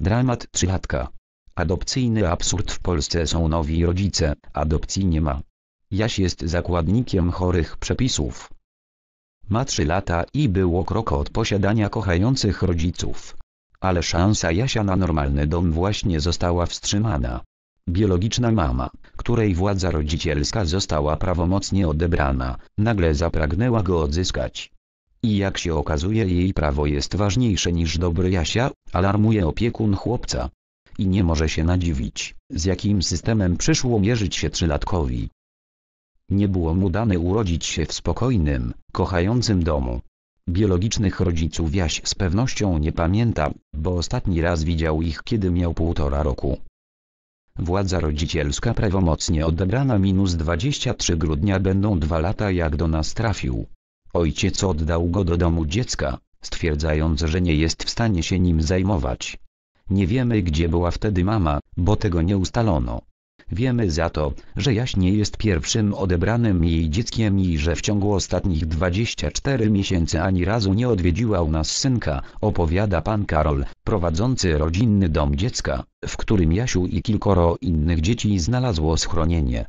Dramat trzylatka. Adopcyjny absurd w Polsce są nowi rodzice, adopcji nie ma. Jaś jest zakładnikiem chorych przepisów. Ma trzy lata i było krok od posiadania kochających rodziców. Ale szansa Jasia na normalny dom właśnie została wstrzymana. Biologiczna mama, której władza rodzicielska została prawomocnie odebrana, nagle zapragnęła go odzyskać. I jak się okazuje jej prawo jest ważniejsze niż dobry Jasia, alarmuje opiekun chłopca. I nie może się nadziwić, z jakim systemem przyszło mierzyć się trzylatkowi. Nie było mu dane urodzić się w spokojnym, kochającym domu. Biologicznych rodziców Jaś z pewnością nie pamięta, bo ostatni raz widział ich kiedy miał półtora roku. Władza rodzicielska prawomocnie odebrana minus 23 grudnia będą dwa lata jak do nas trafił. Ojciec oddał go do domu dziecka, stwierdzając, że nie jest w stanie się nim zajmować. Nie wiemy gdzie była wtedy mama, bo tego nie ustalono. Wiemy za to, że Jaś nie jest pierwszym odebranym jej dzieckiem i że w ciągu ostatnich 24 miesięcy ani razu nie odwiedziła u nas synka, opowiada pan Karol, prowadzący rodzinny dom dziecka, w którym Jasiu i kilkoro innych dzieci znalazło schronienie.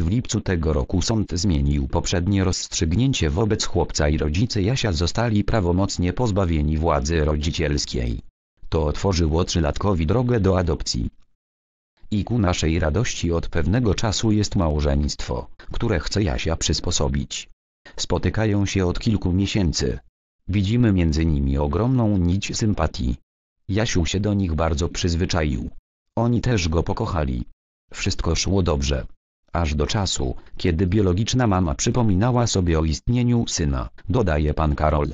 W lipcu tego roku sąd zmienił poprzednie rozstrzygnięcie wobec chłopca i rodzice Jasia zostali prawomocnie pozbawieni władzy rodzicielskiej. To otworzyło trzylatkowi drogę do adopcji. I ku naszej radości od pewnego czasu jest małżeństwo, które chce Jasia przysposobić. Spotykają się od kilku miesięcy. Widzimy między nimi ogromną nić sympatii. Jasiu się do nich bardzo przyzwyczaił. Oni też go pokochali. Wszystko szło dobrze aż do czasu, kiedy biologiczna mama przypominała sobie o istnieniu syna, dodaje pan Karol.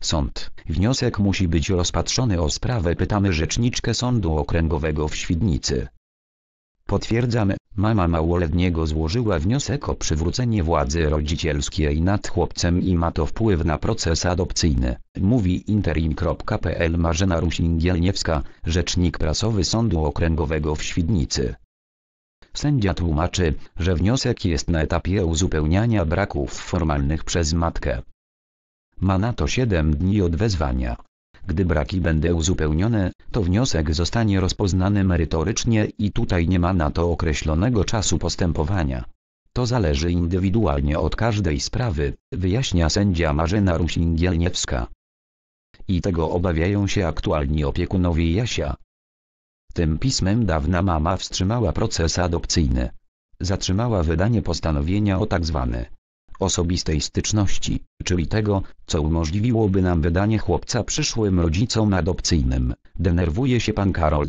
Sąd. Wniosek musi być rozpatrzony o sprawę pytamy rzeczniczkę Sądu Okręgowego w Świdnicy. Potwierdzamy, mama małoletniego złożyła wniosek o przywrócenie władzy rodzicielskiej nad chłopcem i ma to wpływ na proces adopcyjny, mówi interim.pl Marzena Rusingielniewska, rzecznik prasowy Sądu Okręgowego w Świdnicy. Sędzia tłumaczy, że wniosek jest na etapie uzupełniania braków formalnych przez matkę. Ma na to 7 dni od wezwania. Gdy braki będą uzupełnione, to wniosek zostanie rozpoznany merytorycznie i tutaj nie ma na to określonego czasu postępowania. To zależy indywidualnie od każdej sprawy, wyjaśnia sędzia Marzena Rusingielniewska. I tego obawiają się aktualni opiekunowie Jasia, tym pismem dawna mama wstrzymała proces adopcyjny. Zatrzymała wydanie postanowienia o tzw. Tak osobistej styczności, czyli tego, co umożliwiłoby nam wydanie chłopca przyszłym rodzicom adopcyjnym. Denerwuje się pan Karol.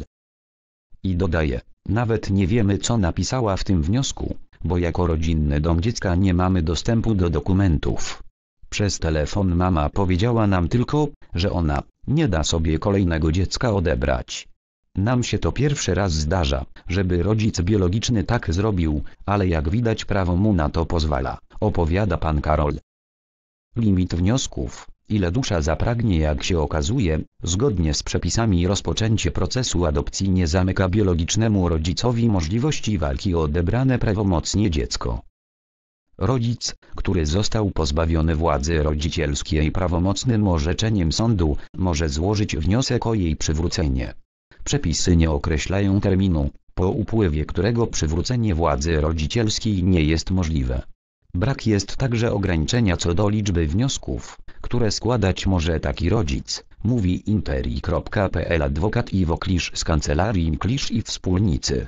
I dodaje, nawet nie wiemy co napisała w tym wniosku, bo jako rodzinny dom dziecka nie mamy dostępu do dokumentów. Przez telefon mama powiedziała nam tylko, że ona nie da sobie kolejnego dziecka odebrać nam się to pierwszy raz zdarza, żeby rodzic biologiczny tak zrobił, ale jak widać prawo mu na to pozwala, opowiada pan Karol. Limit wniosków, ile dusza zapragnie jak się okazuje, zgodnie z przepisami rozpoczęcie procesu adopcji nie zamyka biologicznemu rodzicowi możliwości walki o odebrane prawomocnie dziecko. Rodzic, który został pozbawiony władzy rodzicielskiej prawomocnym orzeczeniem sądu, może złożyć wniosek o jej przywrócenie. Przepisy nie określają terminu, po upływie którego przywrócenie władzy rodzicielskiej nie jest możliwe. Brak jest także ograniczenia co do liczby wniosków, które składać może taki rodzic, mówi interi.pl adwokat Iwo Klisz z kancelarii Klisz i wspólnicy.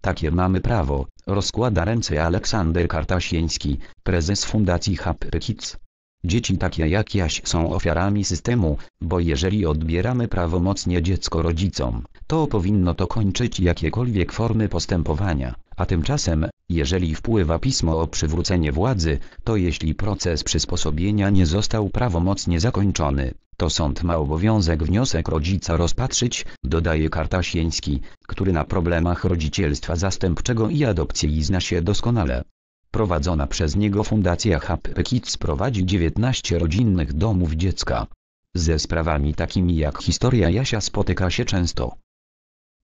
Takie mamy prawo, rozkłada ręce Aleksander Kartasieński, prezes Fundacji Happy Kids. Dzieci takie jak Jaś są ofiarami systemu, bo jeżeli odbieramy prawomocnie dziecko rodzicom, to powinno to kończyć jakiekolwiek formy postępowania, a tymczasem, jeżeli wpływa pismo o przywrócenie władzy, to jeśli proces przysposobienia nie został prawomocnie zakończony, to sąd ma obowiązek wniosek rodzica rozpatrzyć, dodaje Kartasieński, który na problemach rodzicielstwa zastępczego i adopcji zna się doskonale. Prowadzona przez niego Fundacja Happy Kids prowadzi 19 rodzinnych domów dziecka. Ze sprawami takimi jak historia Jasia spotyka się często.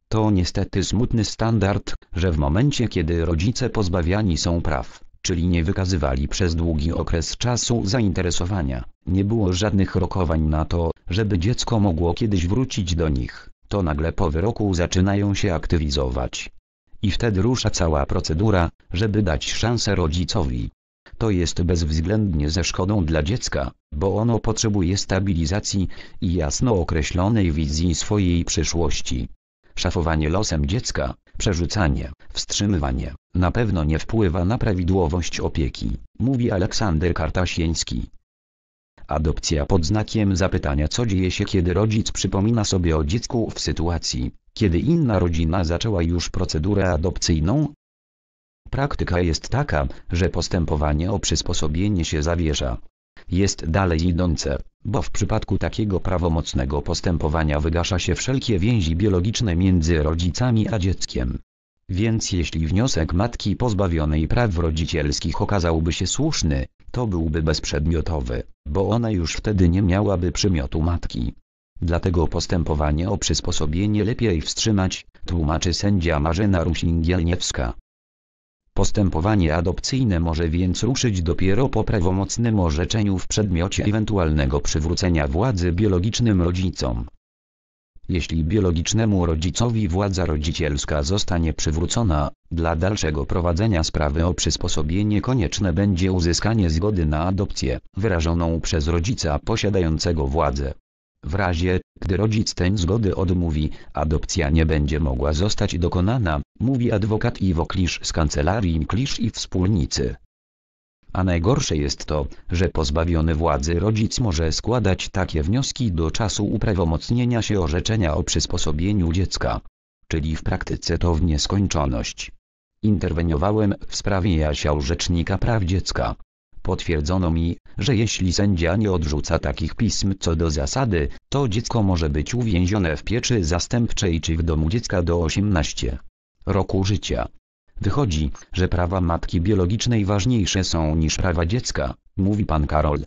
To niestety smutny standard, że w momencie kiedy rodzice pozbawiani są praw, czyli nie wykazywali przez długi okres czasu zainteresowania, nie było żadnych rokowań na to, żeby dziecko mogło kiedyś wrócić do nich, to nagle po wyroku zaczynają się aktywizować. I wtedy rusza cała procedura, żeby dać szansę rodzicowi. To jest bezwzględnie ze szkodą dla dziecka, bo ono potrzebuje stabilizacji i jasno określonej wizji swojej przyszłości. Szafowanie losem dziecka, przerzucanie, wstrzymywanie, na pewno nie wpływa na prawidłowość opieki, mówi Aleksander Kartasieński. Adopcja pod znakiem zapytania co dzieje się kiedy rodzic przypomina sobie o dziecku w sytuacji, kiedy inna rodzina zaczęła już procedurę adopcyjną? Praktyka jest taka, że postępowanie o przysposobienie się zawiesza. Jest dalej idące, bo w przypadku takiego prawomocnego postępowania wygasza się wszelkie więzi biologiczne między rodzicami a dzieckiem. Więc jeśli wniosek matki pozbawionej praw rodzicielskich okazałby się słuszny, to byłby bezprzedmiotowy, bo ona już wtedy nie miałaby przymiotu matki. Dlatego postępowanie o przysposobienie lepiej wstrzymać, tłumaczy sędzia Marzena Rusingielniewska. Postępowanie adopcyjne może więc ruszyć dopiero po prawomocnym orzeczeniu w przedmiocie ewentualnego przywrócenia władzy biologicznym rodzicom. Jeśli biologicznemu rodzicowi władza rodzicielska zostanie przywrócona, dla dalszego prowadzenia sprawy o przysposobienie konieczne będzie uzyskanie zgody na adopcję, wyrażoną przez rodzica posiadającego władzę. W razie, gdy rodzic ten zgody odmówi, adopcja nie będzie mogła zostać dokonana, mówi adwokat Iwo Klisz z kancelarii Klisz i wspólnicy a najgorsze jest to, że pozbawiony władzy rodzic może składać takie wnioski do czasu uprawomocnienia się orzeczenia o przysposobieniu dziecka. Czyli w praktyce to w nieskończoność. Interweniowałem w sprawie Jasia Rzecznika Praw Dziecka. Potwierdzono mi, że jeśli sędzia nie odrzuca takich pism co do zasady, to dziecko może być uwięzione w pieczy zastępczej czy w domu dziecka do 18 roku życia. Wychodzi, że prawa matki biologicznej ważniejsze są niż prawa dziecka, mówi pan Karol.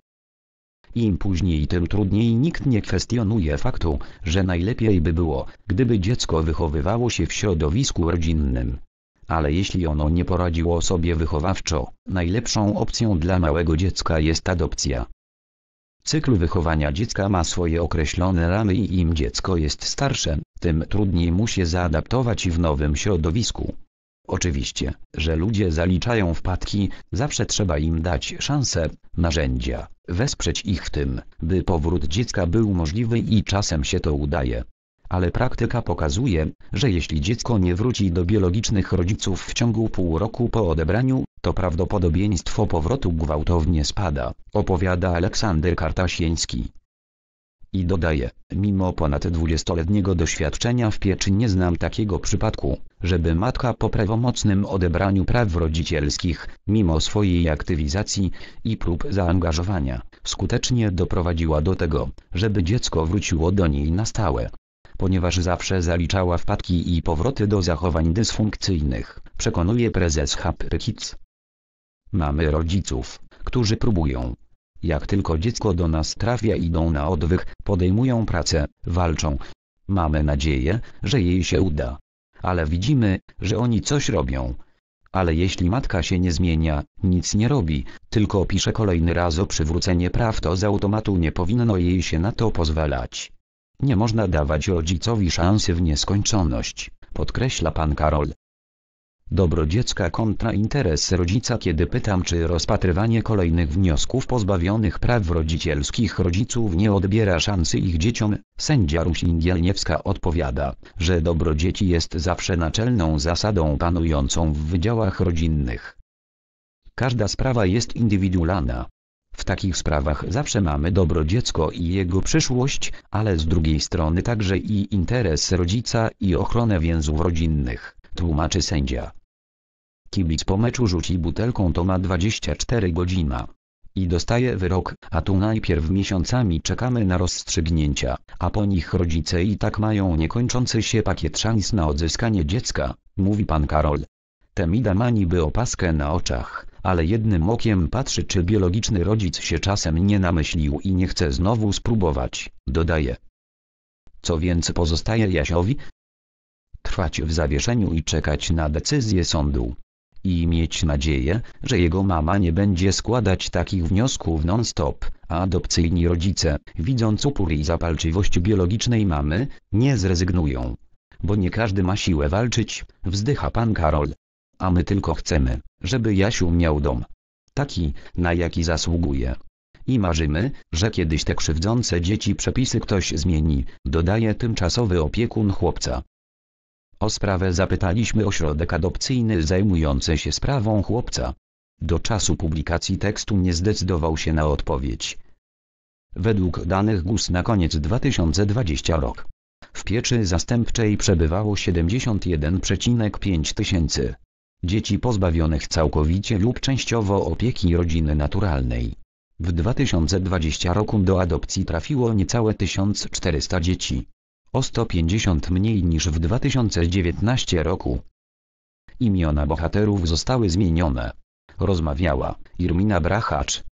Im później tym trudniej nikt nie kwestionuje faktu, że najlepiej by było, gdyby dziecko wychowywało się w środowisku rodzinnym. Ale jeśli ono nie poradziło sobie wychowawczo, najlepszą opcją dla małego dziecka jest adopcja. Cykl wychowania dziecka ma swoje określone ramy i im dziecko jest starsze, tym trudniej mu się zaadaptować w nowym środowisku. Oczywiście, że ludzie zaliczają wpadki, zawsze trzeba im dać szansę, narzędzia, wesprzeć ich w tym, by powrót dziecka był możliwy i czasem się to udaje. Ale praktyka pokazuje, że jeśli dziecko nie wróci do biologicznych rodziców w ciągu pół roku po odebraniu, to prawdopodobieństwo powrotu gwałtownie spada, opowiada Aleksander Kartasieński. I dodaje, mimo ponad dwudziestoletniego doświadczenia w pieczy nie znam takiego przypadku, żeby matka po prawomocnym odebraniu praw rodzicielskich, mimo swojej aktywizacji i prób zaangażowania, skutecznie doprowadziła do tego, żeby dziecko wróciło do niej na stałe ponieważ zawsze zaliczała wpadki i powroty do zachowań dysfunkcyjnych, przekonuje prezes Happy Kids. Mamy rodziców, którzy próbują, jak tylko dziecko do nas trafia idą na odwych, podejmują pracę, walczą. Mamy nadzieję, że jej się uda. Ale widzimy, że oni coś robią. Ale jeśli matka się nie zmienia, nic nie robi, tylko pisze kolejny raz o przywrócenie praw to z automatu nie powinno jej się na to pozwalać. Nie można dawać rodzicowi szansy w nieskończoność, podkreśla pan Karol dobro dziecka kontra interes rodzica kiedy pytam czy rozpatrywanie kolejnych wniosków pozbawionych praw rodzicielskich rodziców nie odbiera szansy ich dzieciom, sędzia Rusin Jelniewska odpowiada, że dobro dzieci jest zawsze naczelną zasadą panującą w wydziałach rodzinnych. Każda sprawa jest indywidualna. W takich sprawach zawsze mamy dobro dziecko i jego przyszłość, ale z drugiej strony także i interes rodzica i ochronę więzów rodzinnych, tłumaczy sędzia. Kibic po meczu rzuci butelką to ma 24 godzina. I dostaje wyrok, a tu najpierw miesiącami czekamy na rozstrzygnięcia, a po nich rodzice i tak mają niekończący się pakiet szans na odzyskanie dziecka, mówi pan Karol. Temida ma niby opaskę na oczach, ale jednym okiem patrzy czy biologiczny rodzic się czasem nie namyślił i nie chce znowu spróbować, dodaje. Co więc pozostaje Jasiowi? Trwać w zawieszeniu i czekać na decyzję sądu i mieć nadzieję, że jego mama nie będzie składać takich wniosków non-stop. Adopcyjni rodzice, widząc upór i zapalczywość biologicznej mamy, nie zrezygnują. Bo nie każdy ma siłę walczyć, wzdycha pan Karol. A my tylko chcemy, żeby Jasiu miał dom. Taki, na jaki zasługuje. I marzymy, że kiedyś te krzywdzące dzieci przepisy ktoś zmieni, dodaje tymczasowy opiekun chłopca. O sprawę zapytaliśmy ośrodek adopcyjny zajmujący się sprawą chłopca. Do czasu publikacji tekstu nie zdecydował się na odpowiedź. Według danych GUS na koniec 2020 rok. W pieczy zastępczej przebywało 71,5 tysięcy dzieci pozbawionych całkowicie lub częściowo opieki rodziny naturalnej. W 2020 roku do adopcji trafiło niecałe 1400 dzieci. O 150 mniej niż w 2019 roku. Imiona bohaterów zostały zmienione. Rozmawiała Irmina Brachacz,